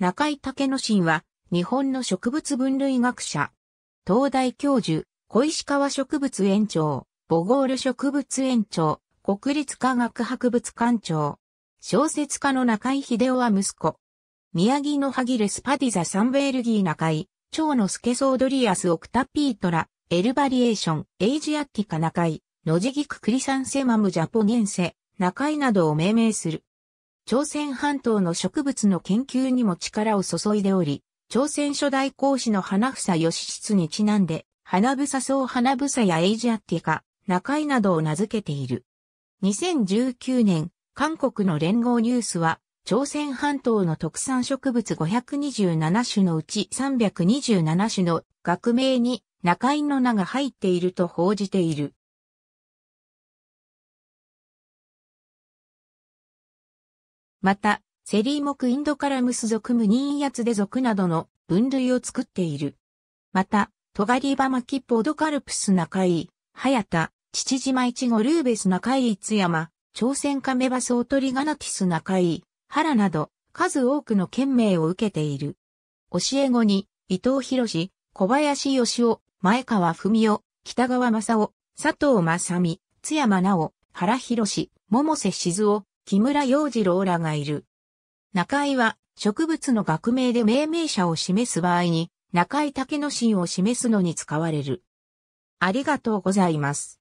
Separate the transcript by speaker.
Speaker 1: 中井武之進は、日本の植物分類学者、東大教
Speaker 2: 授、小石川植物園長、ボゴール植物園長、国立科学博物館長、小説家の中井秀夫は息子、宮城のハギレスパディザ・サンベールギー中井、蝶のスケソードリアス・オクタピートラ、エルバリエーション、エイジアッキカ中井、ノジギククリサンセマム・ジャポゲンセ、中井などを命名する。朝鮮半島の植物の研究にも力を注いでおり、朝鮮初代講師の花房義室にちなんで、花房草花房やエイジアティカ、中井などを名付けている。2019年、韓国の連合ニュースは、朝鮮半島の特産植物527種のうち327種の学名に中井
Speaker 1: の名が入っていると報じている。また、セリー目インドカラムス属無
Speaker 2: ヤ圧で属などの分類を作っている。また、トガリバマキポドカルプス中井、ハヤタ、父島イチゴルーベス中井津山、朝鮮カメバソオトリガナティス中井、ラなど、数多くの県名を受けている。教え子に、伊藤博士、小林義雄、前川文夫、北川正夫、佐藤正美、津山直、原博士、桃瀬静夫、木村洋次郎らがいる。中井は植物の学名で命名者を示す場合に中井竹の芯を示すのに使われる。
Speaker 1: ありがとうございます。